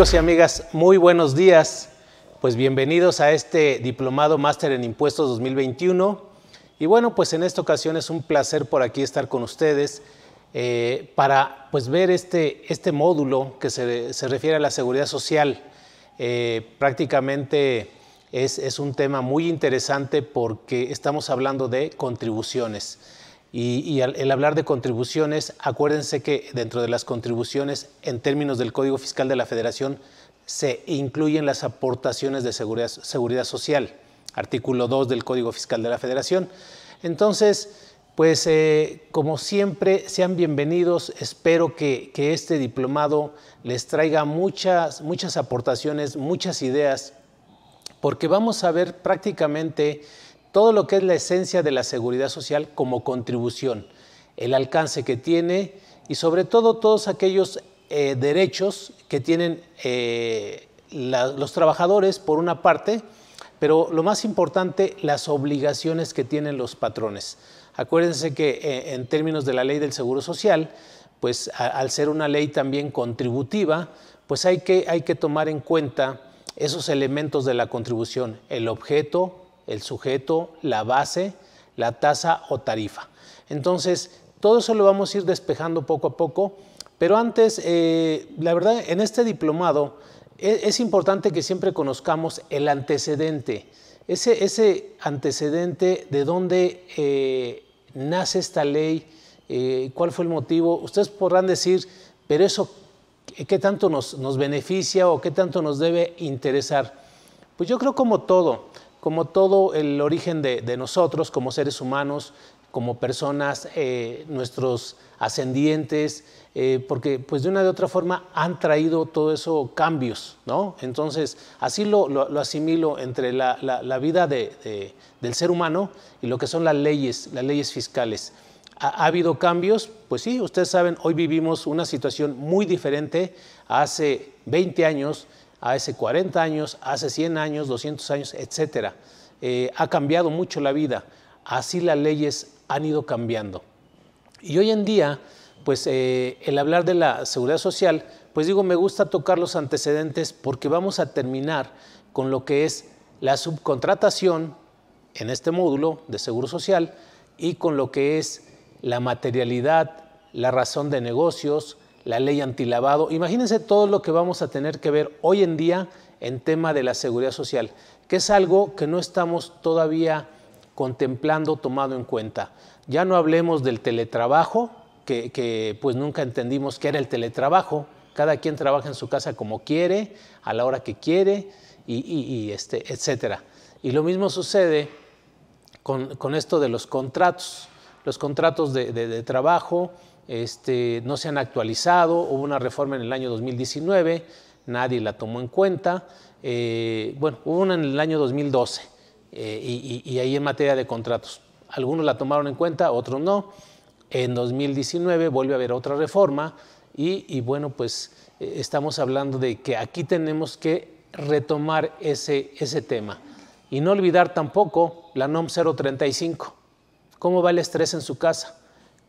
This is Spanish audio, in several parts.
Amigos y amigas, muy buenos días. Pues bienvenidos a este Diplomado Máster en Impuestos 2021. Y bueno, pues en esta ocasión es un placer por aquí estar con ustedes eh, para pues ver este, este módulo que se, refiere a la seguridad social. Eh, prácticamente es, es un tema muy interesante porque estamos hablando de contribuciones. Y, al, el hablar de contribuciones, acuérdense que dentro de las contribuciones, en términos del Código Fiscal de la Federación, se incluyen las aportaciones de seguridad, social, artículo 2 del Código Fiscal de la Federación. Entonces, pues eh, como siempre, sean bienvenidos. Espero que, que, este diplomado les traiga muchas, muchas aportaciones, muchas ideas, porque vamos a ver prácticamente todo lo que es la esencia de la seguridad social como contribución, el alcance que tiene y sobre todo todos aquellos eh, derechos que tienen eh, los trabajadores por una parte, pero lo más importante, las obligaciones que tienen los patrones. Acuérdense que eh, en términos de la ley del Seguro Social, pues al ser una ley también contributiva, pues hay que, hay que tomar en cuenta esos elementos de la contribución, el objeto, el sujeto, la base, la tasa o tarifa. Entonces, todo eso lo vamos a ir despejando poco a poco, pero antes, eh, la verdad, en este diplomado e, es, importante que siempre conozcamos el antecedente, ese, ese antecedente de dónde eh, nace esta ley, eh, cuál fue el motivo. Ustedes podrán decir, pero eso, ¿qué tanto nos, nos beneficia o qué tanto nos debe interesar? Pues yo creo como todo, como todo el origen de, nosotros como seres humanos, como personas, eh, nuestros ascendientes, eh, porque pues de una de otra forma han traído todo eso cambios, ¿no? Entonces, así lo, asimilo entre la, vida del ser humano y lo que son las leyes, las leyes fiscales. ¿Ha, ¿Ha, habido cambios? Pues sí, ustedes saben, hoy vivimos una situación muy diferente a hace 20 años hace 40 años, hace 100 años, 200 años, etcétera. Eh, ha cambiado mucho la vida. Así las leyes han ido cambiando. Y hoy en día, pues eh, el hablar de la seguridad social, pues digo, me gusta tocar los antecedentes porque vamos a terminar con lo que es la subcontratación en este módulo de seguro social y con lo que es la materialidad, la razón de negocios, la ley antilavado. Imagínense todo lo que vamos a tener que ver hoy en día en tema de la seguridad social, que es algo que no estamos todavía contemplando, tomando en cuenta. Ya no hablemos del teletrabajo, que, pues nunca entendimos qué era el teletrabajo. Cada quien trabaja en su casa como quiere, a la hora que quiere, y, y, este, etcétera. Y lo mismo sucede con, esto de los contratos, los contratos de, de trabajo, este, no se han actualizado, hubo una reforma en el año 2019, nadie la tomó en cuenta, eh, bueno, hubo una en el año 2012 eh, y, ahí en materia de contratos. Algunos la tomaron en cuenta, otros no. En 2019 vuelve a haber otra reforma y, bueno, pues eh, estamos hablando de que aquí tenemos que retomar ese, ese tema. Y no olvidar tampoco la NOM 035. ¿Cómo va el estrés en su casa?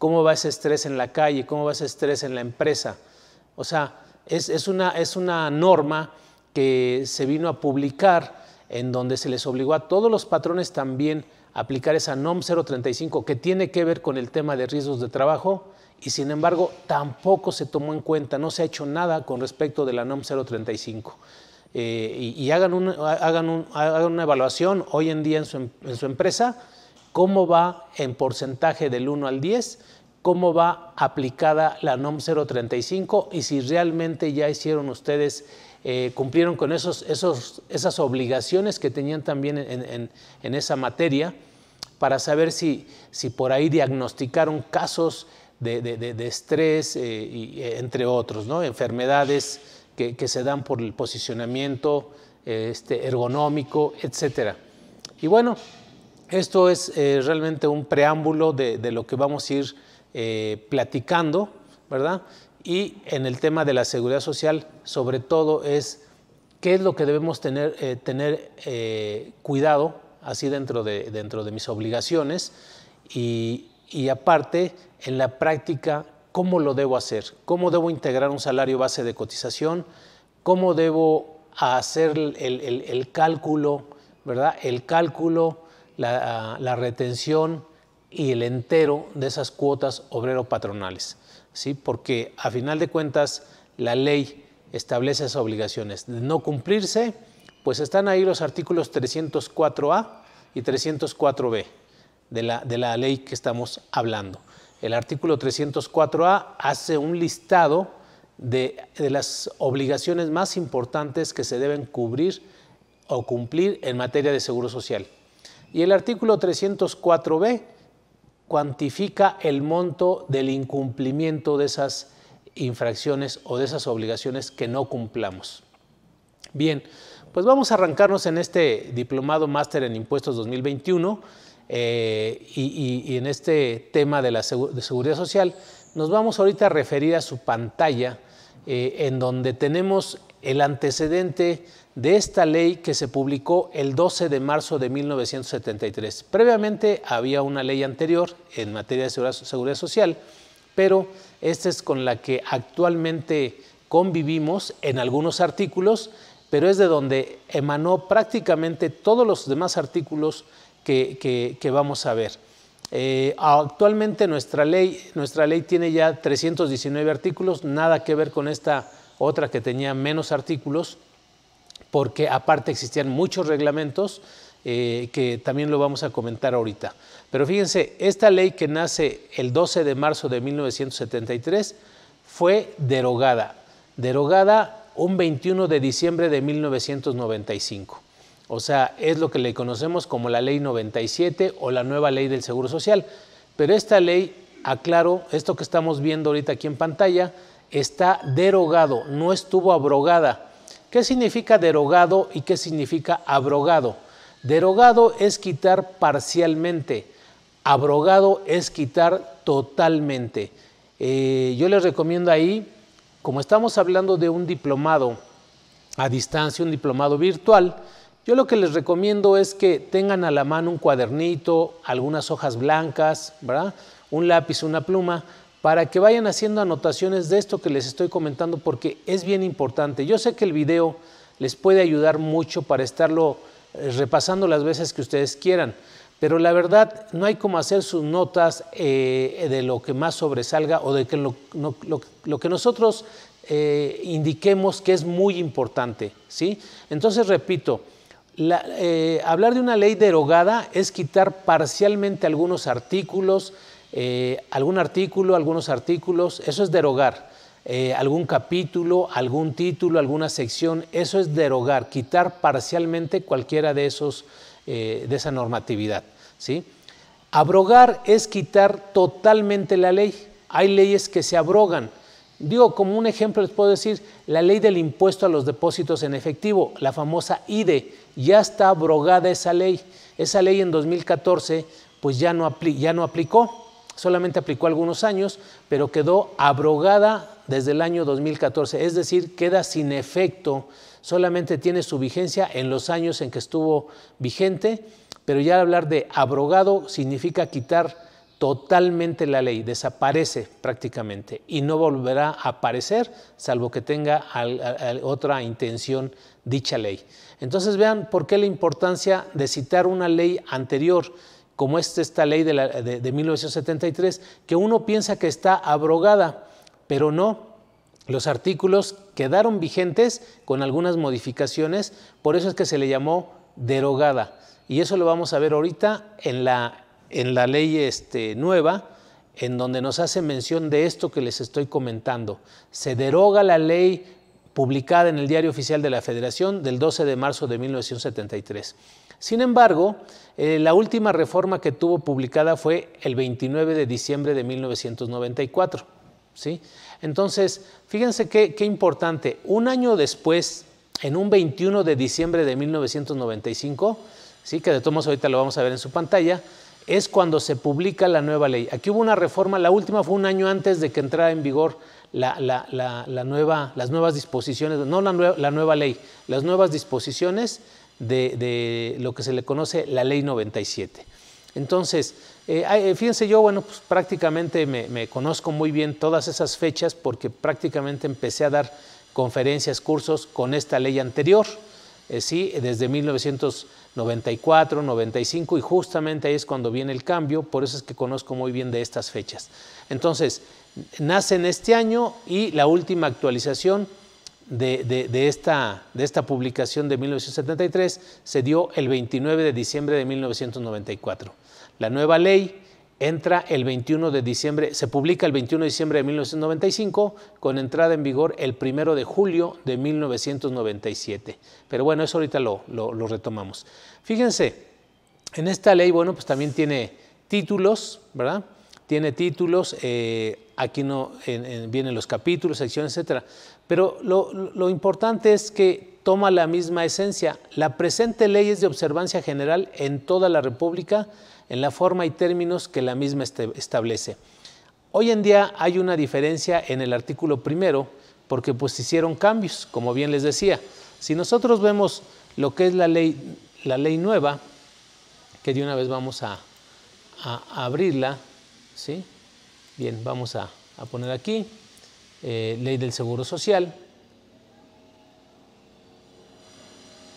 cómo va ese estrés en la calle, cómo va ese estrés en la empresa. O sea, es, una, es una norma que se vino a publicar en donde se les obligó a todos los patrones también a aplicar esa NOM 035 que tiene que ver con el tema de riesgos de trabajo y sin embargo tampoco se tomó en cuenta, no se ha hecho nada con respecto de la NOM 035. Eh, y, hagan, hagan, una evaluación hoy en día en su, en su empresa cómo va en porcentaje del 1 al 10, cómo va aplicada la NOM 035 y si realmente ya hicieron ustedes, eh, cumplieron con esos, esos, esas obligaciones que tenían también en, esa materia para saber si, si por ahí diagnosticaron casos de, estrés, eh, y, eh, entre otros, ¿no? enfermedades que, se dan por el posicionamiento este, ergonómico, etc. Y bueno, esto es eh, realmente un preámbulo de, lo que vamos a ir eh, platicando, ¿verdad? Y en el tema de la seguridad social, sobre todo es qué es lo que debemos tener, eh, cuidado, así dentro de, dentro de mis obligaciones, y, aparte, en la práctica, cómo lo debo hacer, cómo debo integrar un salario base de cotización, cómo debo hacer el, el cálculo, ¿verdad? El cálculo la, retención y el entero de esas cuotas obrero-patronales, ¿sí? porque a final de cuentas la ley establece esas obligaciones. De no cumplirse, pues están ahí los artículos 304A y 304B de la, ley que estamos hablando. El artículo 304A hace un listado de las obligaciones más importantes que se deben cubrir o cumplir en materia de seguro social. Y el artículo 304b cuantifica el monto del incumplimiento de esas infracciones o de esas obligaciones que no cumplamos. Bien, pues vamos a arrancarnos en este diplomado máster en impuestos 2021 eh, y, en este tema de la seguridad social. Nos vamos ahorita a referir a su pantalla eh, en donde tenemos el antecedente de esta ley que se publicó el 12 de marzo de 1973. Previamente había una ley anterior en materia de seguridad social, pero esta es con la que actualmente convivimos en algunos artículos, pero es de donde emanó prácticamente todos los demás artículos que, vamos a ver. Eh, actualmente nuestra ley, nuestra ley tiene ya 319 artículos, nada que ver con esta otra que tenía menos artículos, porque aparte existían muchos reglamentos eh, que también lo vamos a comentar ahorita. Pero fíjense, esta ley que nace el 12 de marzo de 1973 fue derogada, derogada un 21 de diciembre de 1995. O sea, es lo que le conocemos como la ley 97 o la nueva ley del Seguro Social. Pero esta ley, aclaro, esto que estamos viendo ahorita aquí en pantalla, está derogado, no estuvo abrogada ¿Qué significa derogado y qué significa abrogado? Derogado es quitar parcialmente, abrogado es quitar totalmente. Eh, yo les recomiendo ahí, como estamos hablando de un diplomado a distancia, un diplomado virtual, yo lo que les recomiendo es que tengan a la mano un cuadernito, algunas hojas blancas, un lápiz, una pluma, para que vayan haciendo anotaciones de esto que les estoy comentando porque es bien importante. Yo sé que el video les puede ayudar mucho para estarlo eh, repasando las veces que ustedes quieran, pero la verdad no hay como hacer sus notas eh, de lo que más sobresalga o de que lo, que nosotros eh, indiquemos que es muy importante. ¿sí? Entonces, repito, hablar de una ley derogada es quitar parcialmente algunos artículos, eh, algún artículo, algunos artículos, eso es derogar. Eh, algún capítulo, algún título, alguna sección, eso es derogar, quitar parcialmente cualquiera de esos, eh, de esa normatividad. ¿sí? Abrogar es quitar totalmente la ley. Hay leyes que se abrogan. Digo, como un ejemplo les puedo decir, la ley del impuesto a los depósitos en efectivo, la famosa IDE, ya está abrogada esa ley. Esa ley en 2014 pues ya no, ya no aplicó solamente aplicó algunos años, pero quedó abrogada desde el año 2014, es decir, queda sin efecto, solamente tiene su vigencia en los años en que estuvo vigente, pero ya hablar de abrogado significa quitar totalmente la ley, desaparece prácticamente y no volverá a aparecer salvo que tenga otra intención dicha ley. Entonces vean por qué la importancia de citar una ley anterior como es esta ley de, 1973, que uno piensa que está abrogada, pero no. Los artículos quedaron vigentes con algunas modificaciones, por eso es que se le llamó derogada. Y eso lo vamos a ver ahorita en la, ley este, nueva, en donde nos hace mención de esto que les estoy comentando. Se deroga la ley publicada en el Diario Oficial de la Federación del 12 de marzo de 1973. Sin embargo, eh, la última reforma que tuvo publicada fue el 29 de diciembre de 1994. ¿sí? Entonces, fíjense qué, importante. Un año después, en un 21 de diciembre de 1995, ¿sí? que de todos ahorita lo vamos a ver en su pantalla, es cuando se publica la nueva ley. Aquí hubo una reforma, la última fue un año antes de que entrara en vigor la, nueva, las nuevas disposiciones, no la nueva ley, las nuevas disposiciones de, lo que se le conoce la ley 97. Entonces, eh, eh, fíjense yo, bueno, pues, prácticamente me, conozco muy bien todas esas fechas porque prácticamente empecé a dar conferencias, cursos con esta ley anterior, eh, sí, desde 1994, 95 y justamente ahí es cuando viene el cambio, por eso es que conozco muy bien de estas fechas. Entonces, nace en este año y la última actualización de, esta, de esta publicación de 1973 se dio el 29 de diciembre de 1994. La nueva ley entra el 21 de diciembre, se publica el 21 de diciembre de 1995 con entrada en vigor el 1 de julio de 1997. Pero bueno, eso ahorita lo, retomamos. Fíjense, en esta ley, bueno, pues también tiene títulos, ¿verdad? Tiene títulos. Eh, aquí no vienen los capítulos, secciones, etc. Pero lo, importante es que toma la misma esencia. La presente ley es de observancia general en toda la República en la forma y términos que la misma este, establece. Hoy en día hay una diferencia en el artículo primero porque pues hicieron cambios, como bien les decía. Si nosotros vemos lo que es la ley, la ley nueva, que de una vez vamos a abrirla, ¿sí? Bien, vamos a, poner aquí, eh, ley del Seguro Social,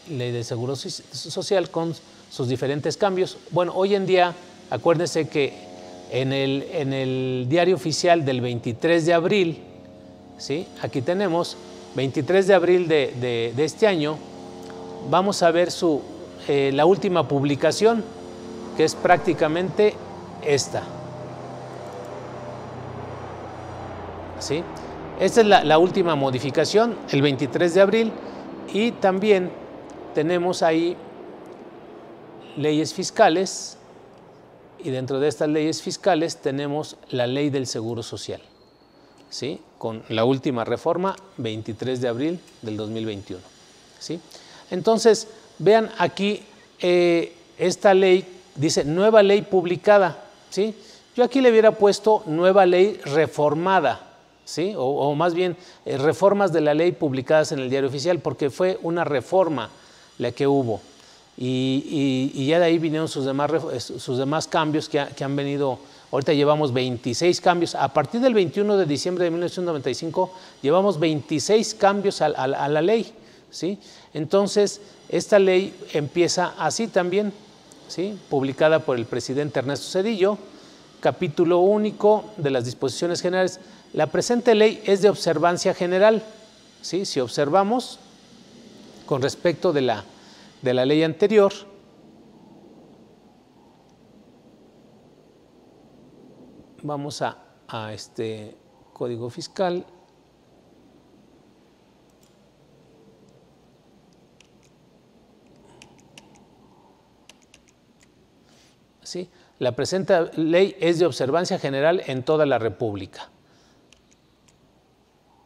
ley del Seguro Social con sus diferentes cambios. Bueno, hoy en día, acuérdense que en el, diario oficial del 23 de abril, ¿sí? aquí tenemos 23 de abril de, este año, vamos a ver su, eh, la última publicación, que es prácticamente esta. Esta es la, última modificación, el 23 de abril, y también tenemos ahí leyes fiscales, y dentro de estas leyes fiscales tenemos la ley del Seguro Social, ¿sí? con la última reforma, 23 de abril del 2021. ¿sí? Entonces, vean aquí eh, esta ley, dice nueva ley publicada. ¿sí? Yo aquí le hubiera puesto nueva ley reformada, o, más bien eh, reformas de la ley publicadas en el diario oficial, porque fue una reforma la que hubo. Y, ya de ahí vinieron sus demás, eh, cambios que, han venido. Ahorita llevamos 26 cambios. A partir del 21 de diciembre de 1995 llevamos 26 cambios a, la ley. ¿sí? Entonces, esta ley empieza así también, ¿sí? publicada por el presidente Ernesto Cedillo, capítulo único de las disposiciones generales la presente ley es de observancia general. ¿sí? Si observamos con respecto de la, de la ley anterior, vamos a, a este código fiscal. ¿Sí? La presente ley es de observancia general en toda la República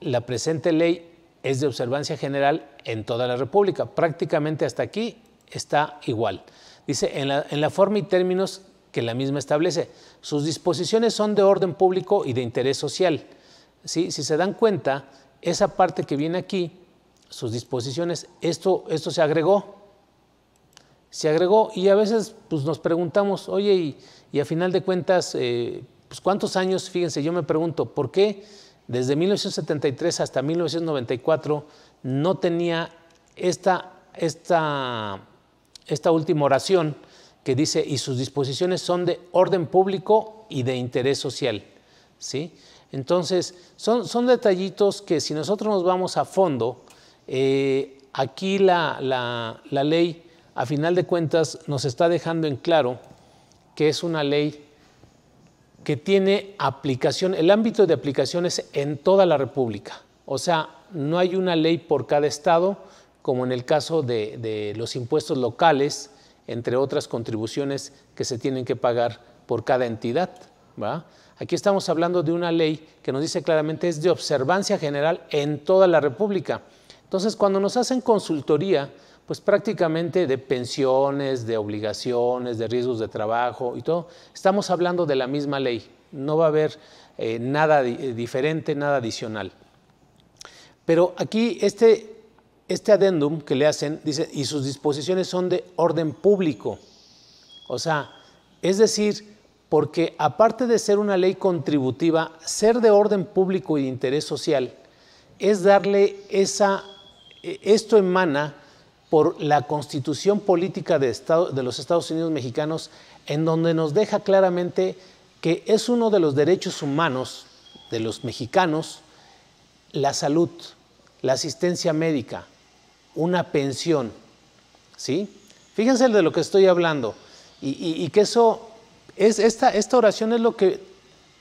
la presente ley es de observancia general en toda la República. Prácticamente hasta aquí está igual. Dice, en la, forma y términos que la misma establece. Sus disposiciones son de orden público y de interés social. Si se dan cuenta, esa parte que viene aquí, sus disposiciones, esto, esto se agregó. Se agregó y a veces pues, nos preguntamos, oye, y, y a final de cuentas, eh, pues, ¿cuántos años? Fíjense, yo me pregunto, ¿por qué? Desde 1973 hasta 1994 no tenía esta, esta, esta última oración que dice, y sus disposiciones son de orden público y de interés social. ¿Sí? Entonces, son, son detallitos que si nosotros nos vamos a fondo, eh, aquí la, la ley, a final de cuentas, nos está dejando en claro que es una ley que tiene aplicación, el ámbito de aplicación es en toda la República. O sea, no hay una ley por cada estado, como en el caso de, los impuestos locales, entre otras contribuciones que se tienen que pagar por cada entidad. Aquí estamos hablando de una ley que nos dice claramente es de observancia general en toda la República. Entonces, cuando nos hacen consultoría pues prácticamente de pensiones, de obligaciones, de riesgos de trabajo y todo, estamos hablando de la misma ley. No va a haber eh, nada eh, diferente, nada adicional. Pero aquí este, este adendum que le hacen, dice, y sus disposiciones son de orden público. O sea, es decir, porque aparte de ser una ley contributiva, ser de orden público y de interés social es darle esa, e, esto emana por la constitución política de, los Estados Unidos mexicanos, en donde nos deja claramente que es uno de los derechos humanos de los mexicanos la salud, la asistencia médica, una pensión. ¿Sí? Fíjense de lo que estoy hablando. Y, que eso, es, esta oración es lo que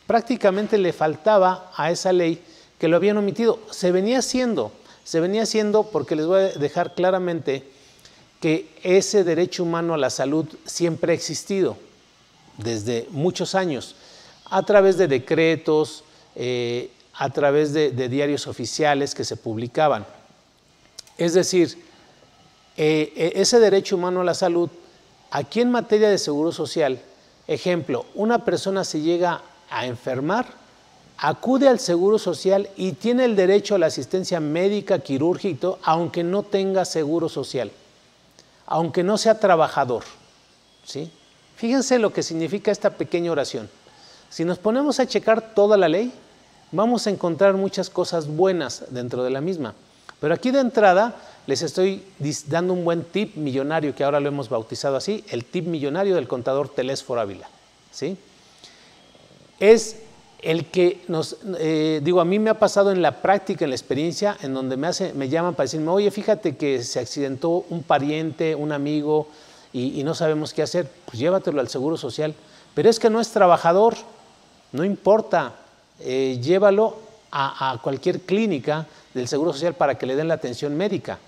prácticamente le faltaba a esa ley que lo habían omitido. Se venía haciendo se venía haciendo porque les voy a dejar claramente que ese derecho humano a la salud siempre ha existido desde muchos años, a través de decretos, eh, a través de, diarios oficiales que se publicaban. Es decir, eh, e, ese derecho humano a la salud, aquí en materia de seguro social, ejemplo, una persona se llega a enfermar, acude al Seguro Social y tiene el derecho a la asistencia médica, quirúrgica, aunque no tenga Seguro Social, aunque no sea trabajador. ¿sí? Fíjense lo que significa esta pequeña oración. Si nos ponemos a checar toda la ley, vamos a encontrar muchas cosas buenas dentro de la misma. Pero aquí de entrada les estoy dando un buen tip millonario, que ahora lo hemos bautizado así, el tip millonario del contador Telésforo Ávila. ¿sí? Es el que nos, eh, digo, a mí me ha pasado en la práctica, en la experiencia, en donde me, hace, me llaman para decirme, oye, fíjate que se accidentó un pariente, un amigo, y, no sabemos qué hacer, pues llévatelo al Seguro Social. Pero es que no es trabajador, no importa, eh, llévalo a cualquier clínica del Seguro Social para que le den la atención médica.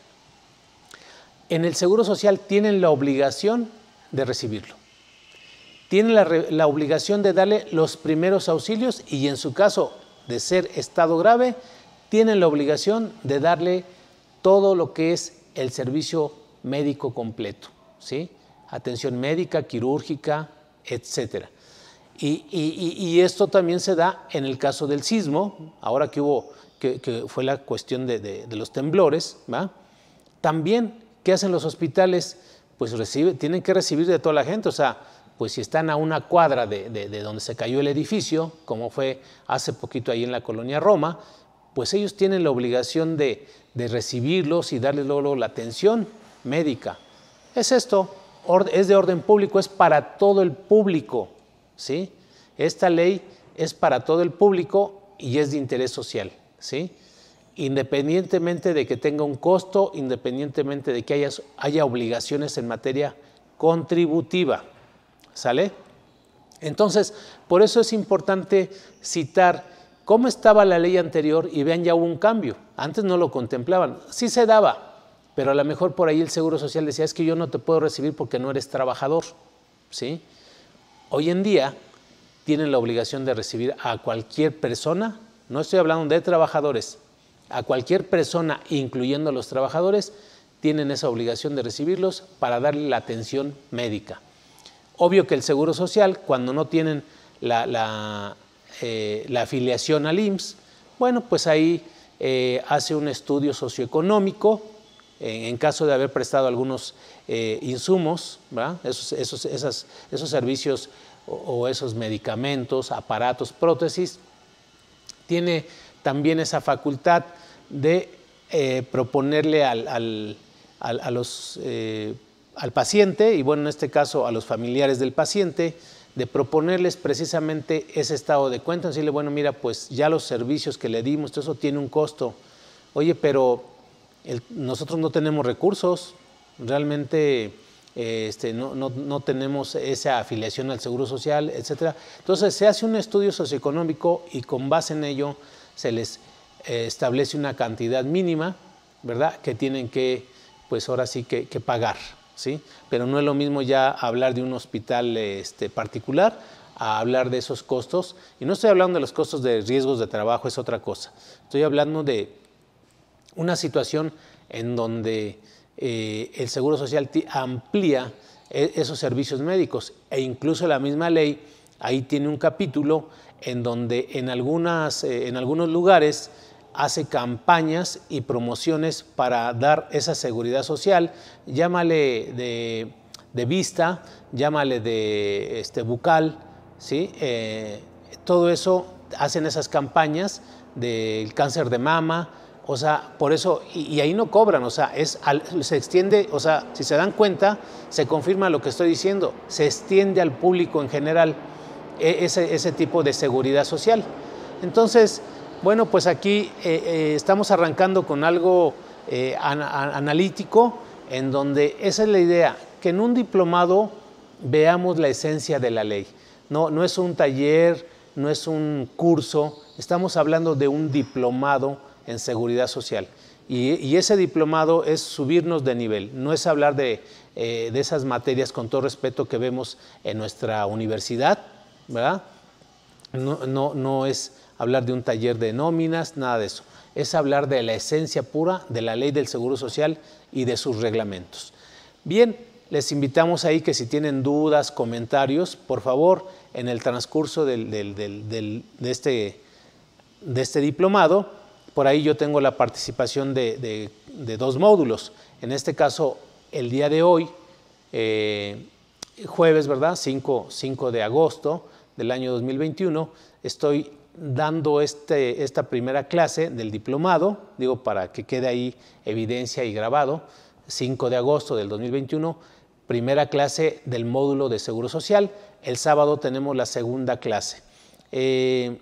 En el Seguro Social tienen la obligación de recibirlo tienen la, obligación de darle los primeros auxilios y en su caso de ser estado grave, tienen la obligación de darle todo lo que es el servicio médico completo, ¿sí? atención médica, quirúrgica, etc. Y, esto también se da en el caso del sismo, ahora que hubo, que, fue la cuestión de, los temblores, ¿va? también, ¿qué hacen los hospitales? Pues tienen que recibir de toda la gente, o sea, pues si están a una cuadra de, donde se cayó el edificio, como fue hace poquito ahí en la colonia Roma, pues ellos tienen la obligación de, recibirlos y darles luego, la atención médica. Es esto, es de orden público, es para todo el público, ¿sí? Esta ley es para todo el público y es de interés social, ¿sí? Independientemente de que tenga un costo, independientemente de que haya obligaciones en materia contributiva. ¿Sale? Entonces, por eso es importante citar cómo estaba la ley anterior y vean, ya hubo un cambio. Antes no lo contemplaban. Sí se daba, pero a lo mejor por ahí el Seguro Social decía, es que yo no te puedo recibir porque no eres trabajador. ¿Sí? Hoy en día tienen la obligación de recibir a cualquier persona, no estoy hablando de trabajadores, a cualquier persona, incluyendo a los trabajadores, tienen esa obligación de recibirlos para darle la atención médica. Obvio que el Seguro Social, cuando no tienen la, eh, afiliación al IMSS, bueno, pues ahí eh, hace un estudio socioeconómico en caso de haber prestado algunos eh, insumos, esos, esos, esos, servicios o, esos medicamentos, aparatos, prótesis, tiene también esa facultad de proponerle a los al paciente y bueno, en este caso a los familiares del paciente, de proponerles precisamente ese estado de cuenta, decirle, bueno, mira, pues ya los servicios que le dimos, todo eso tiene un costo. Oye, pero nosotros no tenemos recursos, realmente este, no, tenemos esa afiliación al Seguro Social, etcétera. Entonces se hace un estudio socioeconómico y con base en ello se les eh, establece una cantidad mínima, ¿verdad?, que tienen que, pues ahora sí que pagar. Pero no es lo mismo ya hablar de un hospital este, particular a hablar de esos costos. Y no estoy hablando de los costos de riesgos de trabajo, es otra cosa. Estoy hablando de una situación en donde eh, el Seguro Social amplía e, esos servicios médicos e incluso la misma ley ahí tiene un capítulo en donde en, algunas, eh, en algunos lugares hace campañas y promociones para dar esa seguridad social, llámale de, de vista, llámale de este, bucal, ¿sí? Eh, todo eso hacen esas campañas del cáncer de mama, o sea, por eso, y, ahí no cobran, o sea, es se extiende, o sea, si se dan cuenta, se confirma lo que estoy diciendo, se extiende al público en general e, ese, ese tipo de seguridad social. Entonces, bueno, pues aquí eh, eh, estamos arrancando con algo eh, analítico, en donde esa es la idea, que en un diplomado veamos la esencia de la ley. No, no es un taller, no es un curso, estamos hablando de un diplomado en seguridad social. Y, ese diplomado es subirnos de nivel, no es hablar de, esas materias con todo respeto que vemos en nuestra universidad, ¿verdad? no, no es hablar de un taller de nóminas, nada de eso. Es hablar de la esencia pura de la ley del Seguro Social y de sus reglamentos. Bien, les invitamos ahí que si tienen dudas, comentarios, por favor, en el transcurso este, de, este, diplomado, por ahí yo tengo la participación de, dos módulos. En este caso, el día de hoy, eh, jueves, ¿verdad? 5, 5 de agosto del año 2021, estoy dando este, esta primera clase del diplomado, digo para que quede ahí evidencia y grabado, 5 de agosto del 2021, primera clase del módulo de Seguro Social, el sábado tenemos la segunda clase. Eh,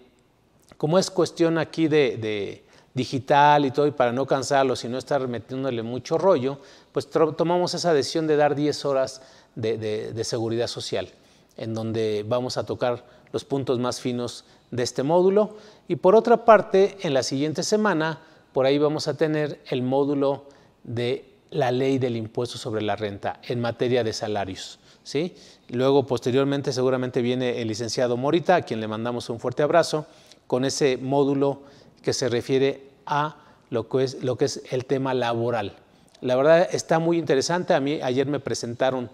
como es cuestión aquí de, digital y todo, y para no cansarlo, y no estar metiéndole mucho rollo, pues tomamos esa decisión de dar 10 horas de seguridad social, en donde vamos a tocar los puntos más finos de este módulo. Y por otra parte, en la siguiente semana, por ahí vamos a tener el módulo de la ley del impuesto sobre la renta en materia de salarios. ¿sí? Luego, posteriormente, seguramente viene el licenciado Morita, a quien le mandamos un fuerte abrazo, con ese módulo que se refiere a lo que es, el tema laboral. La verdad está muy interesante. A mí ayer me presentaron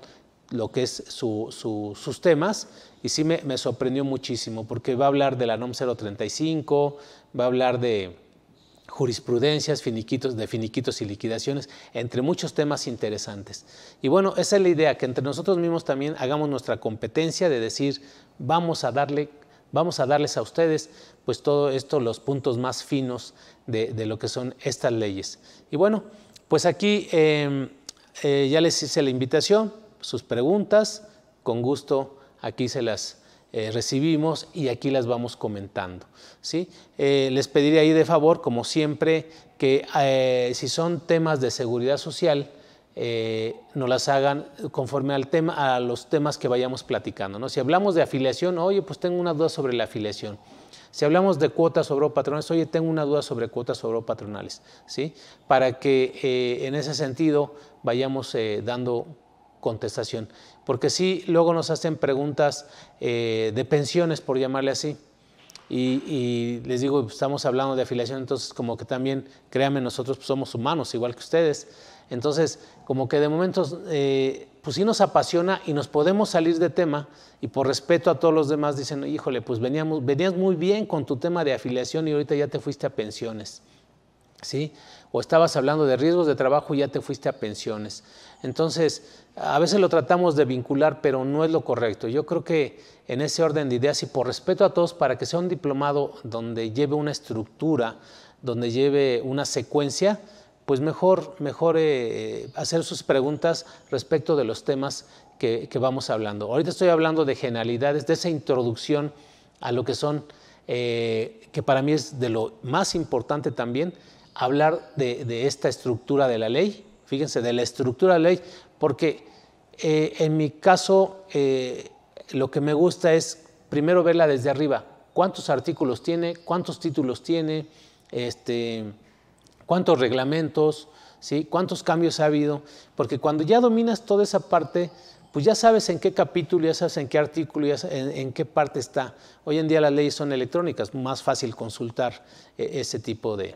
lo que es sus temas y sí me, sorprendió muchísimo porque va a hablar de la NOM 035, va a hablar de jurisprudencias, finiquitos, de finiquitos y liquidaciones, entre muchos temas interesantes. Y bueno, esa es la idea, que entre nosotros mismos también hagamos nuestra competencia de decir, vamos a darle, vamos a darles a ustedes pues todo esto, los puntos más finos de, lo que son estas leyes. Y bueno, pues aquí eh, eh, ya les hice la invitación, sus preguntas, con gusto aquí se las eh, recibimos y aquí las vamos comentando. ¿sí? Eh, les pediría ahí de favor, como siempre, que eh, si son temas de seguridad social, nos las hagan conforme al tema, a los temas que vayamos platicando. ¿no? Si hablamos de afiliación, oye, pues tengo una duda sobre la afiliación. Si hablamos de cuotas o patronales, oye, tengo una duda sobre cuotas o patronales, ¿sí? Para que en ese sentido vayamos dando contestación porque sí, luego nos hacen preguntas eh, de pensiones, por llamarle así. Y, les digo, estamos hablando de afiliación, entonces como que también, créanme, nosotros pues, somos humanos, igual que ustedes. Entonces, como que de momentos, eh, pues sí nos apasiona y nos podemos salir de tema y por respeto a todos los demás dicen, híjole, pues veníamos, venías muy bien con tu tema de afiliación y ahorita ya te fuiste a pensiones. ¿sí? O estabas hablando de riesgos de trabajo y ya te fuiste a pensiones. Entonces, a veces lo tratamos de vincular, pero no es lo correcto. Yo creo que en ese orden de ideas y por respeto a todos, para que sea un diplomado donde lleve una estructura, donde lleve una secuencia, pues mejor, eh, hacer sus preguntas respecto de los temas que, vamos hablando. Ahorita estoy hablando de generalidades, de esa introducción a lo que son, eh, que para mí es de lo más importante también, hablar de, esta estructura de la ley, fíjense, de la estructura de la ley, porque eh, en mi caso eh, lo que me gusta es primero verla desde arriba, cuántos artículos tiene, cuántos títulos tiene, este, cuántos reglamentos, ¿sí? cuántos cambios ha habido, porque cuando ya dominas toda esa parte, pues ya sabes en qué capítulo, ya sabes en qué artículo, ya en, qué parte está. Hoy en día las leyes son electrónicas, más fácil consultar eh, ese tipo de,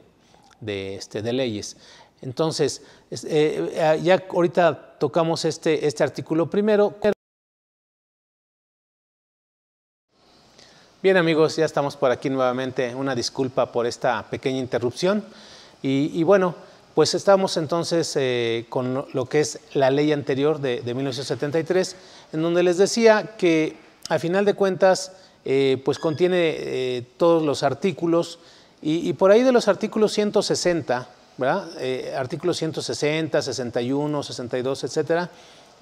de, este, leyes. Entonces, eh, eh, ya ahorita tocamos este, este artículo primero. Bien amigos, ya estamos por aquí nuevamente. Una disculpa por esta pequeña interrupción. Y, bueno, pues estamos entonces eh, con lo que es la ley anterior de, 1973, en donde les decía que a final de cuentas, pues contiene todos los artículos y, por ahí de los artículos 160, ¿verdad? Eh, artículos 160, 61, 62, etcétera,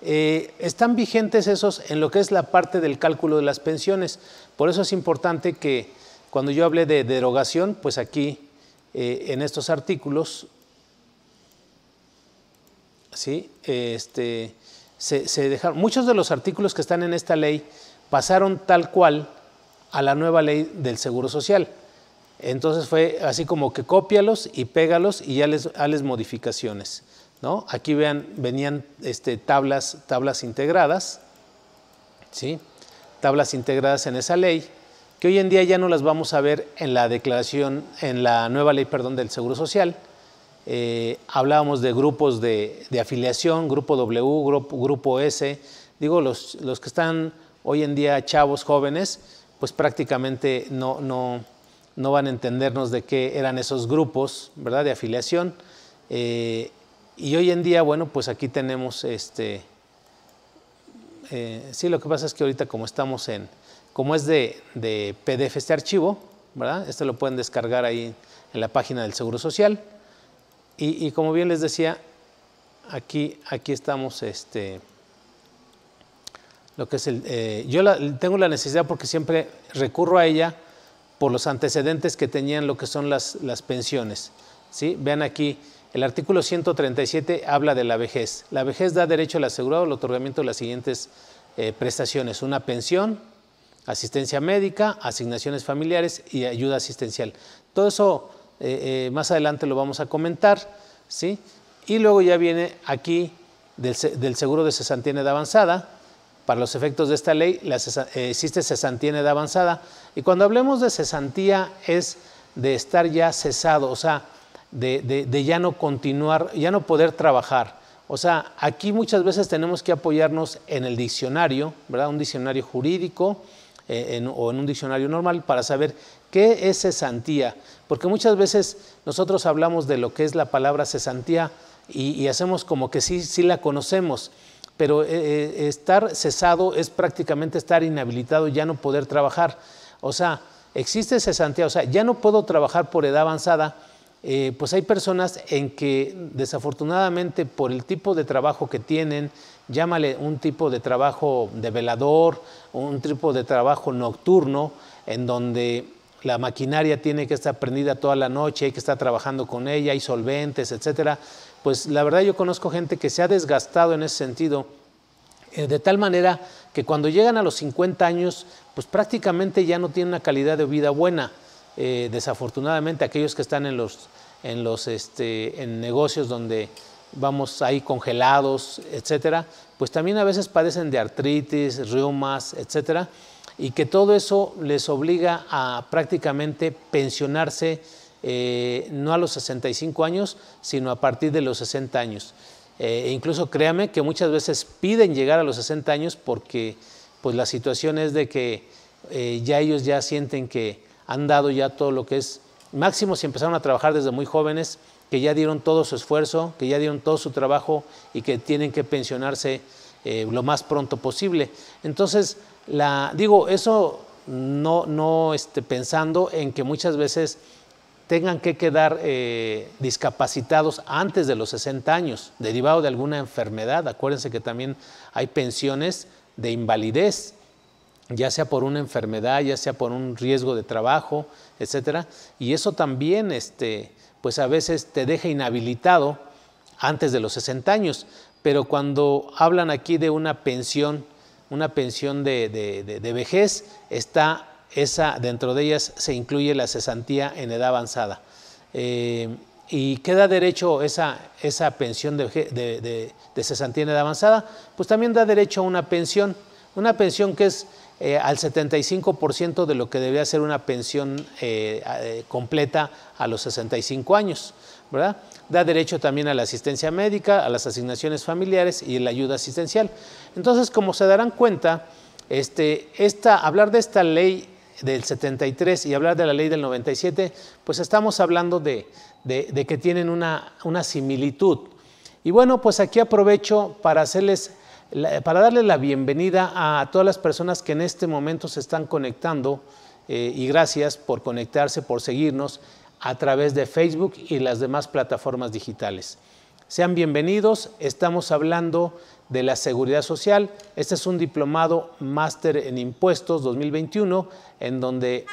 eh, están vigentes esos en lo que es la parte del cálculo de las pensiones. Por eso es importante que cuando yo hable de derogación, pues aquí eh, en estos artículos, ¿sí? este, se, se muchos de los artículos que están en esta ley pasaron tal cual a la nueva ley del Seguro Social. Entonces fue así como que cópialos y pégalos y ya les, modificaciones. ¿no? Aquí vean, venían este, tablas, tablas integradas, ¿sí? tablas integradas en esa ley, que hoy en día ya no las vamos a ver en la declaración, en la nueva ley perdón, del Seguro Social. Eh, hablábamos de grupos de, afiliación, grupo W, grupo, grupo S, digo, los, los que están hoy en día chavos, jóvenes, pues prácticamente no, no no van a entendernos de qué eran esos grupos ¿verdad? de afiliación. Eh, y hoy en día, bueno, pues aquí tenemos este. Eh, sí, lo que pasa es que ahorita, como estamos en. Como es de, de, PDF este archivo, ¿verdad? Este lo pueden descargar ahí en la página del Seguro Social. Y, como bien les decía, aquí, aquí estamos este lo que es el, eh, yo tengo la necesidad porque siempre recurro a ella por los antecedentes que tenían lo que son las, pensiones. ¿sí? Vean aquí, el artículo 137 habla de la vejez. La vejez da derecho al asegurado al otorgamiento de las siguientes eh, prestaciones, una pensión, asistencia médica, asignaciones familiares y ayuda asistencial. Todo eso eh, eh, más adelante lo vamos a comentar, ¿sí? Y luego ya viene aquí del, seguro de cesantía edad avanzada, para los efectos de esta ley la eh, existe cesantía en edad avanzada. Y cuando hablemos de cesantía es de estar ya cesado, o sea, de, ya no continuar, ya no poder trabajar. O sea, aquí muchas veces tenemos que apoyarnos en el diccionario, ¿verdad? Un diccionario jurídico eh, o en un diccionario normal para saber qué es cesantía. Porque muchas veces nosotros hablamos de lo que es la palabra cesantía y, hacemos como que sí, sí la conocemos pero eh, eh, estar cesado es prácticamente estar inhabilitado, ya no poder trabajar. O sea, existe cesantía, o sea, ya no puedo trabajar por edad avanzada. Eh, pues hay personas en que desafortunadamente por el tipo de trabajo que tienen, llámale un tipo de trabajo de velador, un tipo de trabajo nocturno, en donde la maquinaria tiene que estar prendida toda la noche, hay que estar trabajando con ella, hay solventes, etcétera pues la verdad yo conozco gente que se ha desgastado en ese sentido, eh, de tal manera que cuando llegan a los 50 años, pues prácticamente ya no tienen una calidad de vida buena. Eh, desafortunadamente aquellos que están en los, en los este, en negocios donde vamos ahí congelados, etcétera, pues también a veces padecen de artritis, reumas, etcétera, y que todo eso les obliga a prácticamente pensionarse eh, no a los 65 años, sino a partir de los 60 años. Eh, incluso créame que muchas veces piden llegar a los 60 años porque pues la situación es de que eh, ya ellos ya sienten que han dado ya todo lo que es máximo si empezaron a trabajar desde muy jóvenes, que ya dieron todo su esfuerzo, que ya dieron todo su trabajo y que tienen que pensionarse lo más pronto posible. Entonces, la, digo, eso no, no este, pensando en que muchas veces tengan que quedar eh, discapacitados antes de los 60 años, derivado de alguna enfermedad. Acuérdense que también hay pensiones de invalidez, ya sea por una enfermedad, ya sea por un riesgo de trabajo, etcétera. Y eso también, este, pues a veces te deja inhabilitado antes de los 60 años. Pero cuando hablan aquí de una pensión, una pensión de vejez, está esa, dentro de ellas se incluye la cesantía en edad avanzada. Eh, ¿Y qué da derecho esa, esa pensión de, cesantía en edad avanzada? Pues también da derecho a una pensión, una pensión que es eh, al 75% de lo que debería ser una pensión eh, completa a los 65 años, ¿verdad? Da derecho también a la asistencia médica, a las asignaciones familiares y la ayuda asistencial. Entonces, como se darán cuenta, este, esta, hablar de esta ley del 73 y hablar de la ley del 97, pues estamos hablando de, que tienen una, similitud. Y bueno, pues aquí aprovecho para para darles la bienvenida a todas las personas que en este momento se están conectando eh, y gracias por conectarse, por seguirnos a través de Facebook y las demás plataformas digitales. Sean bienvenidos, estamos hablando de la seguridad social. Este es un diplomado máster en impuestos 2021, en donde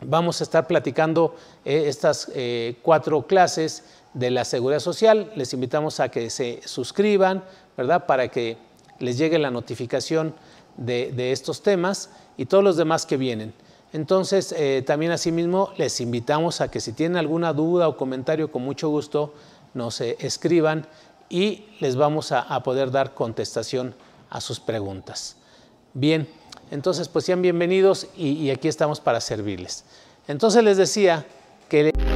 vamos a estar platicando eh, estas eh, cuatro clases de la seguridad social. Les invitamos a que se suscriban, ¿verdad? Para que les llegue la notificación de, estos temas y todos los demás que vienen. Entonces, eh, también asimismo les invitamos a que si tienen alguna duda o comentario, con mucho gusto, nos escriban y les vamos a, poder dar contestación a sus preguntas. Bien, entonces pues sean bienvenidos y, aquí estamos para servirles. Entonces les decía que...